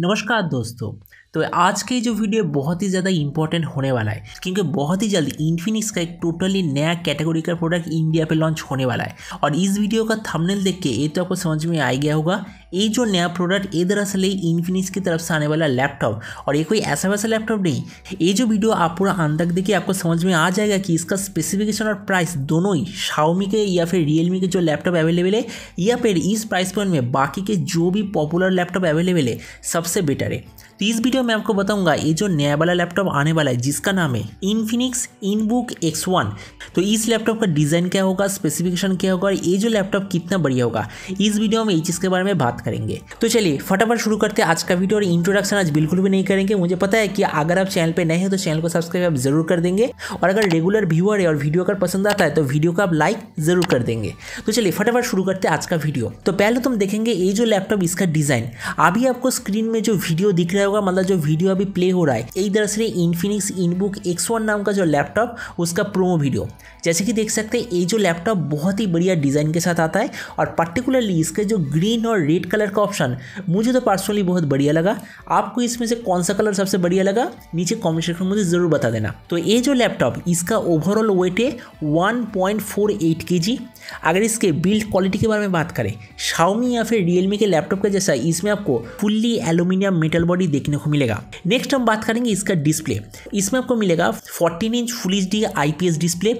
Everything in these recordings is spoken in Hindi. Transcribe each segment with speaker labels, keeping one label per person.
Speaker 1: नमस्कार दोस्तों तो आज का जो वीडियो बहुत ही ज़्यादा इंपॉर्टेंट होने वाला है क्योंकि बहुत ही जल्द इन्फिनिक्स का एक टोटली नया कैटेगरी का प्रोडक्ट इंडिया पे लॉन्च होने वाला है और इस वीडियो का थंबनेल देख के ये तो आपको समझ में आ गया होगा ये जो नया प्रोडक्ट ये दरअसल इन्फिनिक्स की तरफ से आने वाला लैपटॉप और ये कोई ऐसा वैसा लैपटॉप नहीं ये जो वीडियो आप पूरा अंत तक देखिए आपको समझ में आ जाएगा कि इसका स्पेसिफिकेशन और प्राइस दोनों ही शाओमी के या फिर रियलमी के जो लैपटॉप अवेलेबल है या फिर इस प्राइस पॉइंट में बाकी के जो भी पॉपुलर लैपटॉप अवेलेबल है सबसे बेटर है तो इस वीडियो में आपको बताऊंगा ये जो नया वाला लैपटॉप आने वाला है जिसका नाम है इनफिनिक्स इनबुक एक्स वन तो इस लैपटॉप का डिज़ाइन क्या होगा स्पेसिफिकेशन क्या होगा और ये जो लैपटॉप कितना बढ़िया होगा इस वीडियो में ये चीज़ के बारे में बात करेंगे तो चलिए फटाफट शुरू करते आज का वीडियो और इंट्रोडक्शन आज बिल्कुल भी नहीं करेंगे मुझे पता है कि अगर आप चैनल पर नए हैं तो चैनल को सब्सक्राइब आप जरूर कर देंगे और अगर रेगुलर व्यूअर है और वीडियो अगर पसंद आता है तो वीडियो को आप लाइक जरूर कर देंगे तो चलिए फटाफट शुरू करते आज का वीडियो तो पहले तुम तो देखेंगे ये जो लैपटॉप इसका डिज़ाइन अभी आपको स्क्रीन में जो वीडियो दिख रहा है गया होगा मतलब जो वीडियो अभी प्ले हो रहा है इधर से इन्फिनिक्स इनबुक एक्स वन नाम का जो लैपटॉप उसका प्रोमो वीडियो जैसे कि देख सकते हैं ये जो लैपटॉप बहुत ही बढ़िया डिज़ाइन के साथ आता है और पर्टिकुलरली इसके जो ग्रीन और रेड कलर का ऑप्शन मुझे तो पर्सनली बहुत बढ़िया लगा आपको इसमें से कौन सा कलर सबसे बढ़िया लगा नीचे कॉमेंट सेक्शन में मुझे ज़रूर बता देना तो ये जो लैपटॉप इसका ओवरऑल वेट है वन पॉइंट अगर इसके बिल्ड क्वालिटी के बारे में बात करें शाओमी या फिर रियलमी के लैपटॉप का जैसा इसमें आपको फुल्ली एलुमिनियम मेटल बॉडी देखने को मिलेगा नेक्स्ट हम बात करेंगे इसका डिस्प्ले इसमें आपको मिलेगा fourteen inch full H D I P S display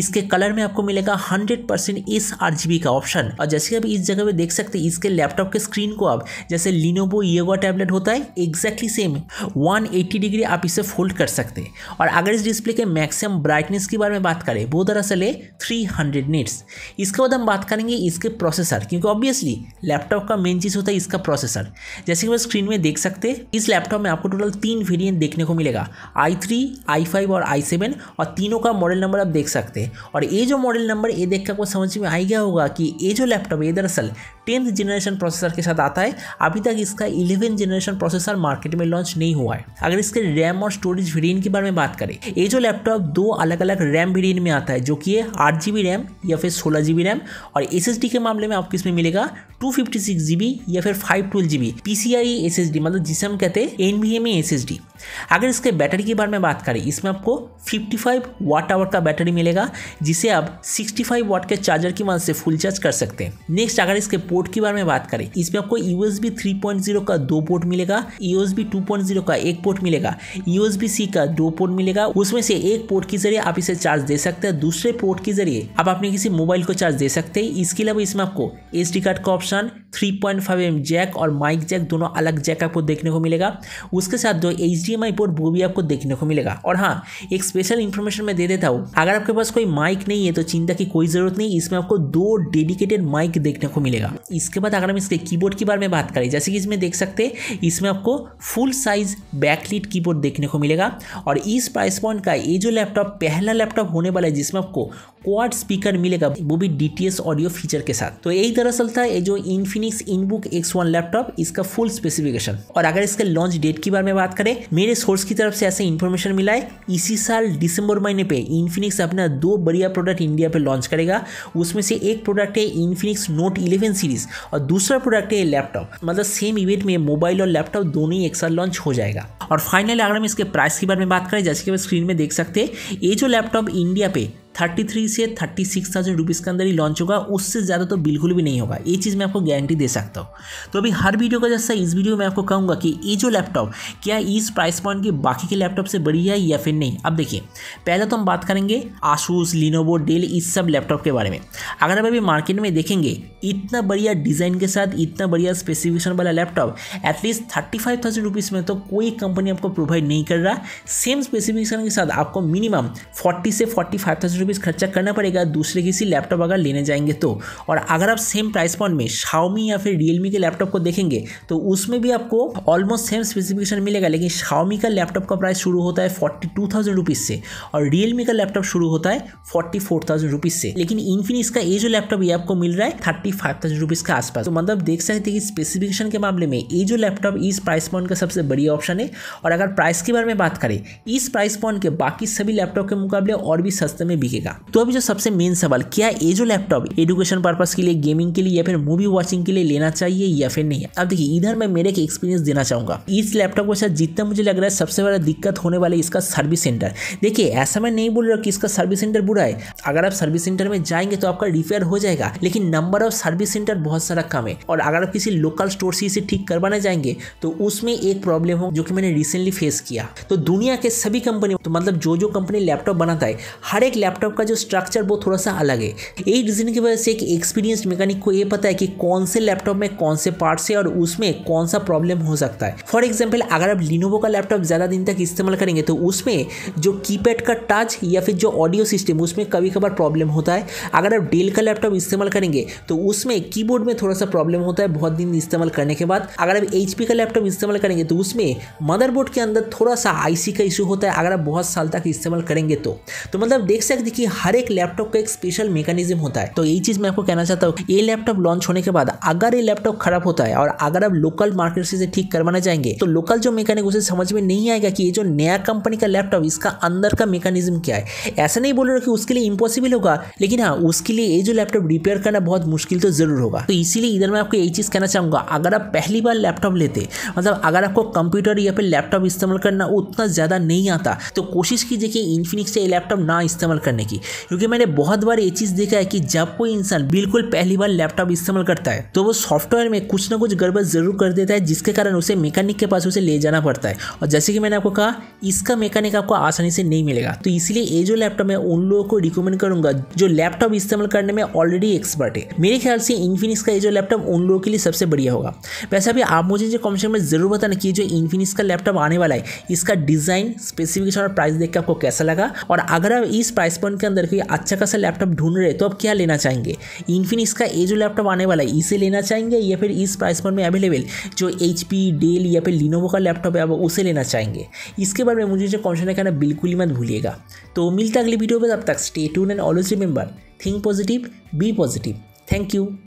Speaker 1: इसके कलर में आपको मिलेगा hundred percent S R G B का ऑप्शन और जैसे कि आप इस जगह पे देख सकते हैं इसके लैपटॉप के स्क्रीन को आप जैसे लिनोबो योगा टैबलेट होता है एग्जैक्टली सेम 180 डिग्री आप इसे फोल्ड कर सकते हैं और अगर इस डिस्प्ले के मैक्सिमम ब्राइटनेस के बारे में बात करें वो दरअसल है थ्री हंड्रेड निट्स इसके बाद हम बात करेंगे इसके प्रोसेसर क्योंकि ऑब्वियसली लैपटॉप का मेन चीज़ होता है इसका प्रोसेसर जैसे कि आप स्क्रीन में देख सकते हैं इस लैपटॉप में आपको टोटल तीन वेरियंट देखने को मिलेगा आई थ्री आई फाइव और आई सेवन और तीनों का मॉडल नंबर आप देख सकते हैं और ये जो मॉडल नंबर ये देख के आपको समझ में आ गया होगा कि ये जो लैपटॉप ये दरअसल टेंथ जनरेशन प्रोसेसर के साथ आता है अभी तक इसका इलेवन जनरेशन प्रोसेसर मार्केट में लॉन्च नहीं हुआ है अगर इसके रैम और स्टोरेज वेरियंट के बारे में बात करें ये जो लैपटॉप दो अलग अलग रैम वेरियंट में आता है जो कि आठ जी रैम या फिर सोलह जी रैम और एस के मामले में आपको इसमें मिलेगा टू फिफ्टी सिक्स बी या फिर five twelve S PCI D मतलब जिसे हम कहते हैं एन बी एम डी अगर इसके बैटरी के बारे में बात करें इसमें आपको 55 वाट आवर का बैटरी मिलेगा जिसे आप 65 वाट के चार्जर की मदद से फुल चार्ज कर सकते हैं नेक्स्ट अगर इसके पोर्ट पोर्ट की बारे में बात करें इसमें आपको यूएसबी 3.0 का दो पोर्ट मिलेगा यूएसबी 2.0 का एक पोर्ट मिलेगा यूएसबी सी का दो पोर्ट मिलेगा उसमें से एक पोर्ट के जरिए आप इसे चार्ज दे सकते हैं दूसरे पोर्ट के जरिए आप अपने किसी मोबाइल को चार्ज दे सकते हैं इसके अलावा इसमें आपको एस कार्ड का option three point five M jack और माइक जैक दोनों अलग जैक आपको देखने को मिलेगा उसके साथ जो H D M I port वो भी आपको देखने को मिलेगा और हाँ एक स्पेशल इन्फॉर्मेशन मैं दे देता हूँ अगर आपके पास कोई माइक नहीं है तो चिंता की कोई ज़रूरत नहीं इसमें आपको दो डेडिकेटेड माइक देखने को मिलेगा इसके बाद अगर हम इसके कीबोर्ड के बारे में बात करें जैसे कि इसमें देख सकते हैं इसमें आपको फुल साइज बैकलिट कीबोर्ड देखने को मिलेगा और इस प्राइस पॉइंट का ये जो लैपटॉप पहला लैपटॉप होने वाला है जिसमें आपको क्वाड स्पीकर मिलेगा वो भी डी ऑडियो फीचर के साथ तो यही दरअसल था ये जो इन्फिन Infinix InBook X one laptop इसका फुल स्पेसिफिकेशन और अगर इसके लॉन्च डेट की बारे में बात करें मेरे सोर्स की तरफ से ऐसे इन्फॉर्मेशन मिला है इसी साल दिसंबर महीने पे इनफिनिक्स अपना दो बढ़िया प्रोडक्ट इंडिया पे लॉन्च करेगा उसमें से एक प्रोडक्ट है इनफिनिक्स नोट इलेवन सीरीज और दूसरा प्रोडक्ट है लैपटॉप मतलब सेम इवेंट में मोबाइल और लैपटॉप दोनों ही एक साथ लॉन्च हो जाएगा और फाइनली अगर हम इसके प्राइस के बारे में बात करें जैसे कि स्क्रीन में देख सकते हैं ये जो लैपटॉप इंडिया पे थर्टी थ्री से थर्टी सिक्स थाउजेंड रुपीज़ के अंदर ही लॉन्च होगा उससे ज़्यादा तो बिल्कुल भी नहीं होगा ये चीज़ मैं आपको गारंटी दे सकता हूँ तो अभी हर वीडियो का जैसा इस वीडियो में आपको कहूँगा कि ये जो लैपटॉप क्या इस प्राइस पॉइंट के बाकी के लैपटॉप से बड़ी है या फिर नहीं अब देखिए पहले तो हम बात करेंगे आसूस लिनोवो डेल इस सब लैपटॉप के बारे में अगर आप अभी मार्केट में देखेंगे इतना बढ़िया डिज़ाइन के साथ इतना बढ़िया स्पेसिफिकेशन वाला laptop at least thirty five thousand rupees में तो कोई कंपनी आपको प्रोवाइड नहीं कर रहा सेम स्पेसिफिकेशन के साथ आपको मिनिमम फोर्टी से फोर्टी फाइव थाउजेंड रुपीज़ खर्चा करना पड़ेगा दूसरे किसी लैपटॉप अगर लेने जाएंगे तो और अगर आप सेम प्राइस पॉइंट में शाओमी या फिर रियलमी के लैपटॉप को देखेंगे तो उसमें भी आपको ऑलमोस्ट सेम स्पेसिफिकेशन मिलेगा लेकिन शाओमी का लैपटॉप का प्राइस शुरू होता है फोर्टी टू थाउजेंड रुपीज़ से और रियलमी का लैपटॉप शुरू होता है फोर्टी फोर थाउजेंड रुपीज़ से लेकिन इन्फिनिक्स का ये जो लैपटॉप ये आपको मिल रहा है थर्टी फाइव थाउजेंड रुपीज़ के आसपास तो मतलब देख सकते हैं कि स्पेसिफिकेशन के मामले में ये जो लैपटॉप इस प्राइस पॉइंट का सबसे बढ़िया ऑप्शन है और अगर प्राइस के बारे में बात करें इस प्राइस पॉइंट के बाकी सभी लैपटॉप के मुकाबले और भी सस्ते में बिक दिखेगा तो अभी जो सबसे मेन सवाल क्या ये जो लैपटॉप एजुकेशन पर्पज के लिए गेमिंग के लिए या फिर मूवी वॉचिंग के लिए लेना चाहिए या फिर नहीं अब देखिए इधर मैं मेरे एक एक्सपीरियंस देना चाहूंगा इस लैपटॉप के साथ जितना मुझे लग रहा है सबसे बड़ा दिक्कत होने वाली इसका सर्विस सेंटर देखिए ऐसा मैं नहीं बोल रहा कि इसका सर्विस सेंटर बुरा है अगर आप सर्विस सेंटर में जाएंगे तो आपका रिपेयर हो जाएगा लेकिन नंबर ऑफ सर्विस सेंटर बहुत सारा कम है और अगर आप किसी लोकल स्टोर से इसे ठीक करवाने जाएंगे तो उसमें एक प्रॉब्लम हो जो कि मैंने रिसेंटली फेस किया तो दुनिया के सभी कंपनी तो मतलब जो जो कंपनी लैपटॉप बनाता है हर एक लैपटॉप लैपटॉप का जो स्ट्रक्चर वो थोड़ा सा अलग है यही रीज़न की वजह से एक एक्सपीरियंस मैकेनिक को ये पता है कि कौन से लैपटॉप में कौन से पार्ट्स है और उसमें कौन सा प्रॉब्लम हो सकता है फॉर एग्जाम्पल अगर आप लिनोवो का लैपटॉप ज़्यादा दिन तक इस्तेमाल करेंगे तो उसमें जो कीपैड का टच या फिर जो ऑडियो सिस्टम उसमें कभी कभार प्रॉब्लम होता है अगर आप डेल का लैपटॉप इस्तेमाल करेंगे तो उसमें कीबोर्ड में थोड़ा सा प्रॉब्लम होता है बहुत दिन इस्तेमाल करने के बाद अगर आप एच का लैपटॉप इस्तेमाल करेंगे तो उसमें मदरबोर्ड के अंदर थोड़ा सा आईसी का इशू होता है अगर आप बहुत साल तक इस्तेमाल करेंगे तो, तो मतलब देख सकते देखिए हर एक लैपटॉप का एक स्पेशल मेकानिज्म होता है तो यही चीज मैं आपको कहना चाहता हूँ ये लैपटॉप लॉन्च होने के बाद अगर ये लैपटॉप खराब होता है और अगर आप लोकल मार्केट से ठीक करवाना जाएंगे तो लोकल जो मैकेनिक उसे समझ में नहीं आएगा कि ये जो नया कंपनी का लैपटॉप इसका अंदर का मेकानिज्म क्या है ऐसा नहीं बोल रहा कि उसके लिए इम्पॉसिबल होगा लेकिन हाँ उसके लिए ये जो लैपटॉप रिपेयर करना बहुत मुश्किल तो जरूर होगा तो इसीलिए इधर मैं आपको यही चीज़ कहना चाहूंगा अगर आप पहली बार लैपटॉप लेते मतलब अगर आपको कंप्यूटर या फिर लैपटॉप इस्तेमाल करना उतना ज़्यादा नहीं आता तो कोशिश कीजिए कि इन्फिनिक्स से लैपटॉप ना इस्तेमाल करने करने की क्योंकि मैंने बहुत बार ये चीज़ देखा है कि जब कोई इंसान बिल्कुल पहली बार लैपटॉप इस्तेमाल करता है तो वो सॉफ्टवेयर में कुछ ना कुछ गड़बड़ जरूर कर देता है जिसके कारण उसे मैकेनिक के पास उसे ले जाना पड़ता है और जैसे कि मैंने आपको कहा इसका मैकेनिक आपको आसानी से नहीं मिलेगा तो इसलिए ये जो लैपटॉप है उन लोगों को रिकमेंड करूंगा जो लैपटॉप इस्तेमाल करने में ऑलरेडी एक्सपर्ट है मेरे ख्याल से इन्फिनिक्स का ये जो लैपटॉप उन लोगों के लिए सबसे बढ़िया होगा वैसे अभी आप मुझे जो कमेंट में जरूर बताना कि जो इन्फिनिक्स का लैपटॉप आने वाला है इसका डिज़ाइन स्पेसिफिकेशन और प्राइस देख के आपको कैसा लगा और अगर आप इस प्राइस पर वन के अंदर कोई अच्छा खासा लैपटॉप ढूंढ रहे तो आप क्या लेना चाहेंगे इन्फिनिक्स का ये जो लैपटॉप आने वाला है इसे लेना चाहेंगे या फिर इस प्राइस पर में अवेलेबल जो एच डेल या फिर लिनोवो का लैपटॉप है उसे लेना चाहेंगे इसके बारे में मुझे जो कॉन्शन है करना बिल्कुल ही मत भूलिएगा तो मिलता अगली वीडियो में तब तक stay tune and always remember think positive be positive thank you